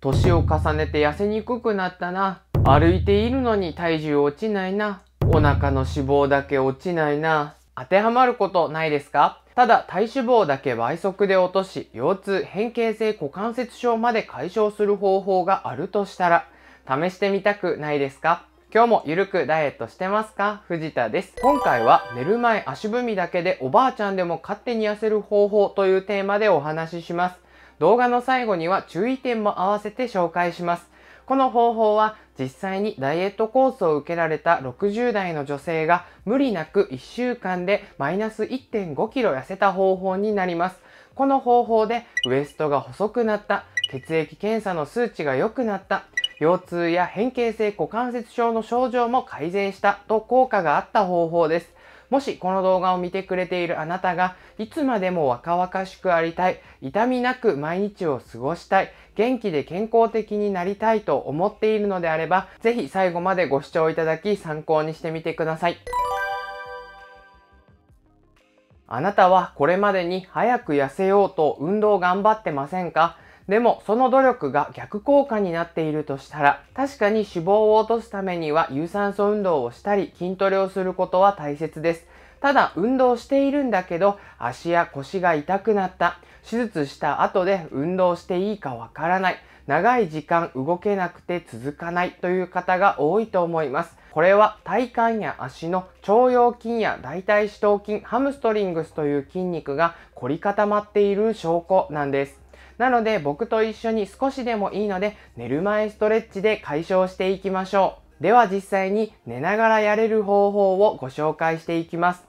年を重ねて痩せにくくなったな。歩いているのに体重落ちないな。お腹の脂肪だけ落ちないな。当てはまることないですかただ体脂肪だけ倍速で落とし、腰痛、変形性股関節症まで解消する方法があるとしたら、試してみたくないですか今日もゆるくダイエットしてますか藤田です。今回は寝る前足踏みだけでおばあちゃんでも勝手に痩せる方法というテーマでお話しします。動画の最後には注意点も合わせて紹介します。この方法は実際にダイエットコースを受けられた60代の女性が無理なく1週間でマイナス 1.5kg 痩せた方法になります。この方法でウエストが細くなった、血液検査の数値が良くなった、腰痛や変形性股関節症の症状も改善したと効果があった方法です。もしこの動画を見てくれているあなたが、いつまでも若々しくありたい、痛みなく毎日を過ごしたい、元気で健康的になりたいと思っているのであれば、ぜひ最後までご視聴いただき参考にしてみてください。あなたはこれまでに早く痩せようと運動頑張ってませんかでもその努力が逆効果になっているとしたら、確かに脂肪を落とすためには有酸素運動をしたり筋トレをすることは大切です。ただ運動しているんだけど足や腰が痛くなった。手術した後で運動していいかわからない。長い時間動けなくて続かないという方が多いと思います。これは体幹や足の腸腰筋や大腿四頭筋、ハムストリングスという筋肉が凝り固まっている証拠なんです。なので僕と一緒に少しでもいいので寝る前ストレッチで解消していきましょう。では実際に寝ながらやれる方法をご紹介していきます。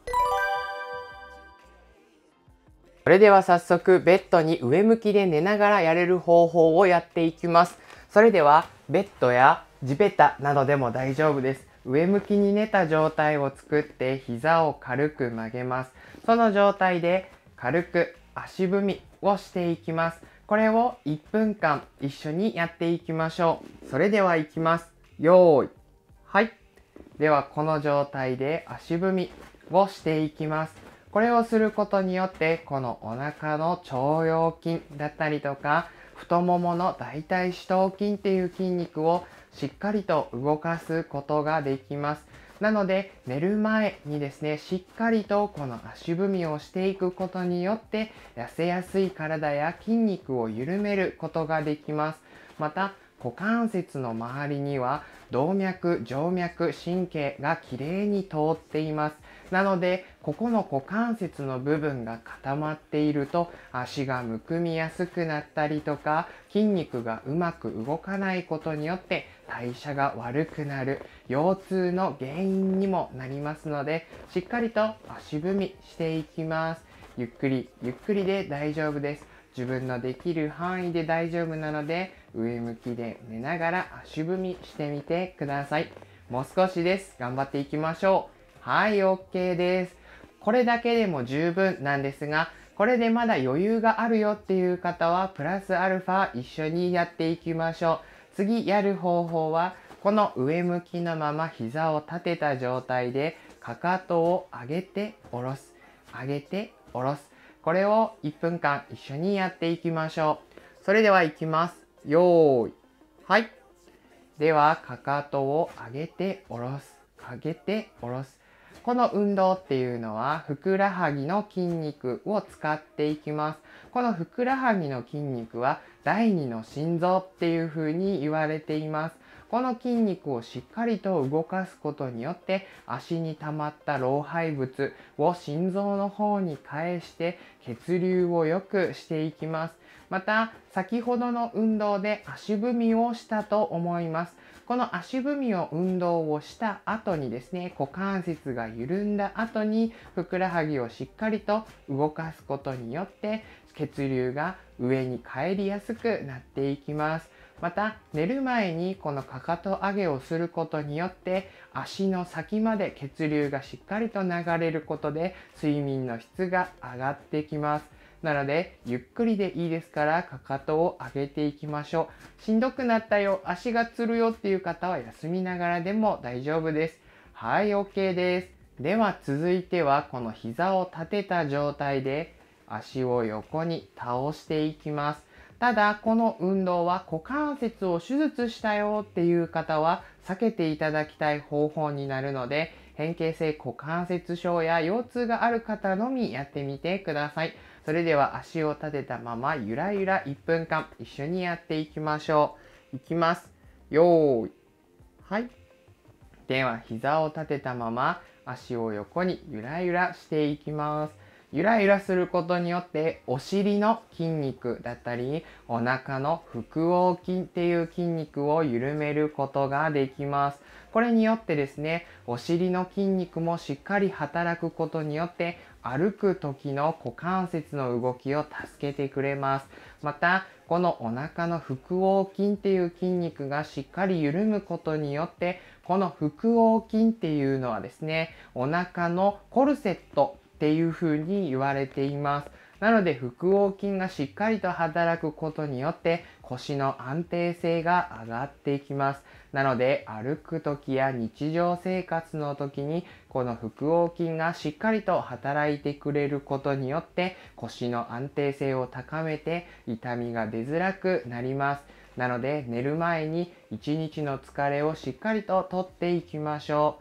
それでは早速ベッドに上向きで寝ながらやれる方法をやっていきます。それではベッドや地べたなどでも大丈夫です。上向きに寝た状態を作って膝を軽く曲げます。その状態で軽く足踏みをしていきます。これを1分間一緒にやっていきましょう。それでは行きます。よーい。はい。では、この状態で足踏みをしていきます。これをすることによって、このお腹の腸腰筋だったりとか、太ももの大腿四頭筋っていう筋肉をしっかりと動かすことができます。なので寝る前にですねしっかりとこの足踏みをしていくことによって痩せやすい体や筋肉を緩めることができますまた股関節の周りには動脈静脈神経がきれいに通っていますなのでここの股関節の部分が固まっていると足がむくみやすくなったりとか筋肉がうまく動かないことによって代謝が悪くなる腰痛の原因にもなりますのでしっかりと足踏みしていきますゆっくりゆっくりで大丈夫です自分のできる範囲で大丈夫なので上向きで寝ながら足踏みしてみてくださいもう少しです頑張っていきましょうはい OK ですこれだけでも十分なんですがこれでまだ余裕があるよっていう方はプラスアルファ一緒にやっていきましょう次やる方法はこの上向きのまま膝を立てた状態でかかとを上げて下ろす上げて下ろすこれを1分間一緒にやっていきましょうそれではいきますよーいはいではかかとを上げて下ろす上げて下ろすこの運動っていうのはふくらはぎの筋肉を使っていきますこのふくらはぎの筋肉は第2の心臓っていうふうに言われています。この筋肉をしっかりと動かすことによって足に溜まった老廃物を心臓の方に返して血流を良くしていきます。また先ほどの運動で足踏みをしたと思います。この足踏みを運動をした後にですね、股関節が緩んだ後にふくらはぎをしっかりと動かすことによって血流が上に返りやすくなっていきます。また寝る前にこのかかと上げをすることによって足の先まで血流がしっかりと流れることで睡眠の質が上がってきます。なので、ゆっくりでいいですから、かかとを上げていきましょう。しんどくなったよ、足がつるよっていう方は休みながらでも大丈夫です。はい、OK です。では続いては、この膝を立てた状態で、足を横に倒していきます。ただ、この運動は股関節を手術したよっていう方は避けていただきたい方法になるので、変形性股関節症や腰痛がある方のみやってみてください。それでは足を立てたままゆらゆら1分間一緒にやっていきましょう。いきます。よーい。はい。では膝を立てたまま足を横にゆらゆらしていきます。ゆらゆらすることによってお尻の筋肉だったりお腹の腹横筋っていう筋肉を緩めることができます。これによってですね、お尻の筋肉もしっかり働くことによって歩く時の股関節の動きを助けてくれます。また、このお腹の腹横筋っていう筋肉がしっかり緩むことによって、この腹横筋っていうのはですね、お腹のコルセットっていうふうに言われています。なので、腹横筋がしっかりと働くことによって、腰の安定性が上がっていきます。なので、歩く時や日常生活の時に、この腹横筋がしっかりと働いてくれることによって、腰の安定性を高めて、痛みが出づらくなります。なので、寝る前に一日の疲れをしっかりととっていきましょ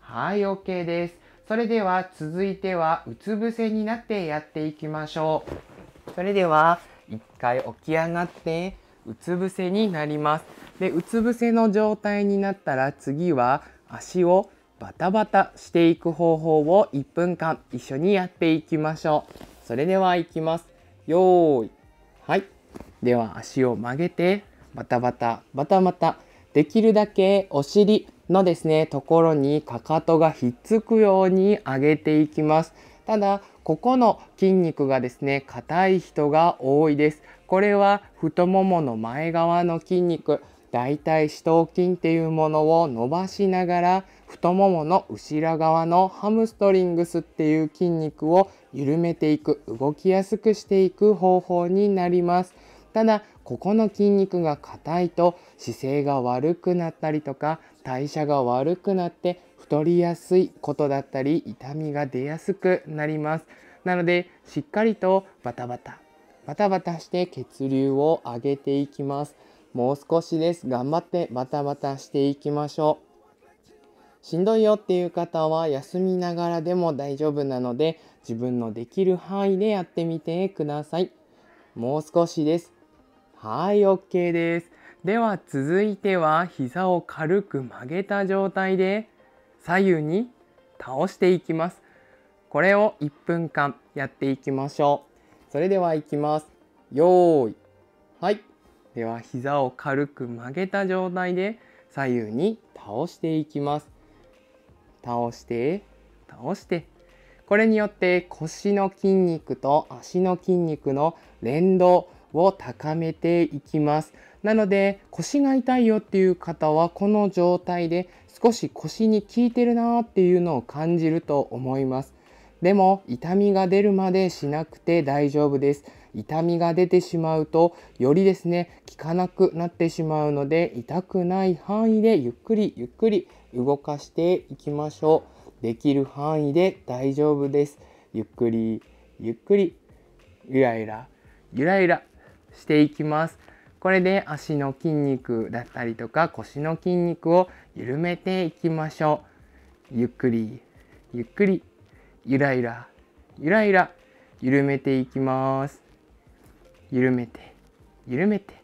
う。はい、OK です。それでは続いてはうつ伏せになってやっていきましょう。それでは一回起き上がってうつ伏せになります。で、うつ伏せの状態になったら次は足をバタバタしていく方法を1分間一緒にやっていきましょう。それではいきます。よーい。はい。では足を曲げてバタバタバタバタできるだけお尻のですね、ところにかかとがひっつくように上げていきます。ただ、ここの筋肉がですね、硬い人が多いです。これは太ももの前側の筋肉、大腿四頭筋っていうものを伸ばしながら太ももの後ろ側のハムストリングスっていう筋肉を緩めていく動きやすくしていく方法になりますただここの筋肉が硬いと姿勢が悪くなったりとか代謝が悪くなって太りやすいことだったり痛みが出やすくなりますなのでしっかりとバタバタバタバタして血流を上げていきますもう少しです頑張ってバタバタしていきましょうしんどいよっていう方は休みながらでも大丈夫なので自分のできる範囲でやってみてくださいもう少しですはい OK ですでは続いては膝を軽く曲げた状態で左右に倒していきます。これを1分間やっていきましょう。それではいきます。よーい。はい。では膝を軽く曲げた状態で左右に倒していきます。倒して、倒して。これによって腰の筋肉と足の筋肉の連動を高めていきます。なので腰が痛いよっていう方はこの状態で少し腰に効いてるなーっていうのを感じると思います。でも痛みが出るまでしなくて大丈夫です。痛みが出てしまうとよりですね効かなくなってしまうので痛くない範囲でゆっくりゆっくり動かしていきましょう。できる範囲で大丈夫です。ゆっくりゆっくりゆらゆらゆらゆらしていきます。これで足の筋肉だったりとか腰の筋肉を緩めていきましょうゆっくりゆっくりゆらゆらゆらゆら緩めていきます緩めて緩めて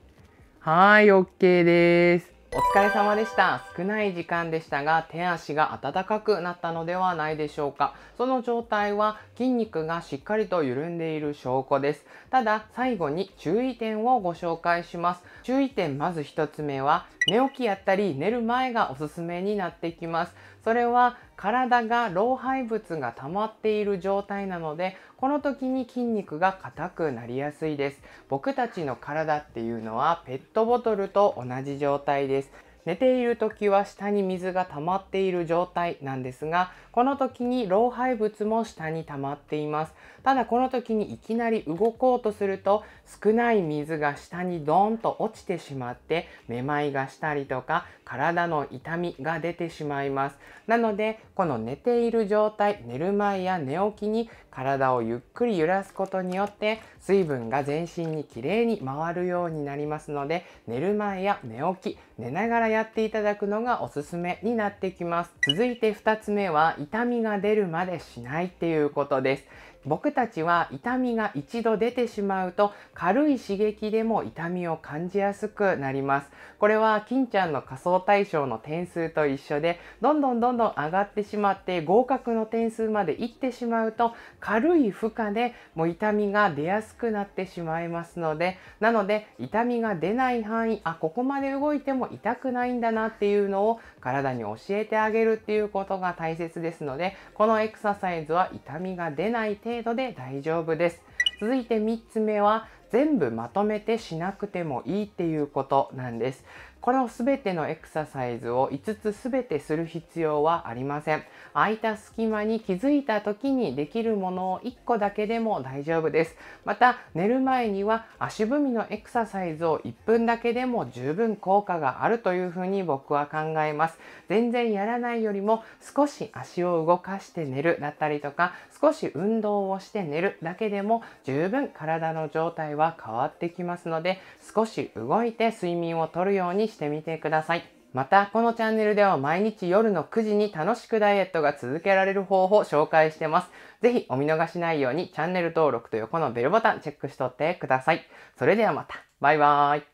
はい OK ですお疲れ様でした。少ない時間でしたが、手足が温かくなったのではないでしょうか。その状態は筋肉がしっかりと緩んでいる証拠です。ただ、最後に注意点をご紹介します。注意点まず1つ目は、寝起きやったり寝る前がおすすめになってきます。それは体が老廃物が溜まっている状態なのでこの時に筋肉が硬くなりやすいです僕たちの体っていうのはペットボトルと同じ状態です寝ている時は下に水が溜まっている状態なんですがこの時に老廃物も下に溜まっていますただこの時にいきなり動こうとすると少ない水が下にドーンと落ちてしまってめまいがしたりとか体の痛みが出てしまいますなのでこの寝ている状態寝る前や寝起きに体をゆっくり揺らすことによって水分が全身にきれいに回るようになりますので寝る前や寝起き寝ながらやっていただくのがおすすめになってきます続いて2つ目は痛みが出るまでしないっていうことです僕たちは痛みが一度出てしまうと軽い刺激でも痛みを感じやすくなります。これは金ちゃんの仮想対象の点数と一緒でどんどんどんどん上がってしまって合格の点数までいってしまうと軽い負荷でもう痛みが出やすくなってしまいますのでなので痛みが出ない範囲あここまで動いても痛くないんだなっていうのを体に教えてあげるっていうことが大切ですので、このエクササイズは痛みが出ない程度で大丈夫です。続いて3つ目は、全部まとめてしなくてもいいっていうことなんです。これを全てのエクササイズを5つ全てする必要はありません。空いた隙間に気づいた時にできるものを1個だけでも大丈夫です。また寝る前には足踏みのエクササイズを1分だけでも十分効果があるというふうに僕は考えます。全然やらないよりも少し足を動かして寝るだったりとか少し運動をして寝るだけでも十分体の状態は変わってきますので少し動いて睡眠をとるようにしてみてください。また、このチャンネルでは毎日夜の9時に楽しくダイエットが続けられる方法を紹介してます。ぜひお見逃しないようにチャンネル登録と横のベルボタンチェックしとってください。それではまた。バイバーイ。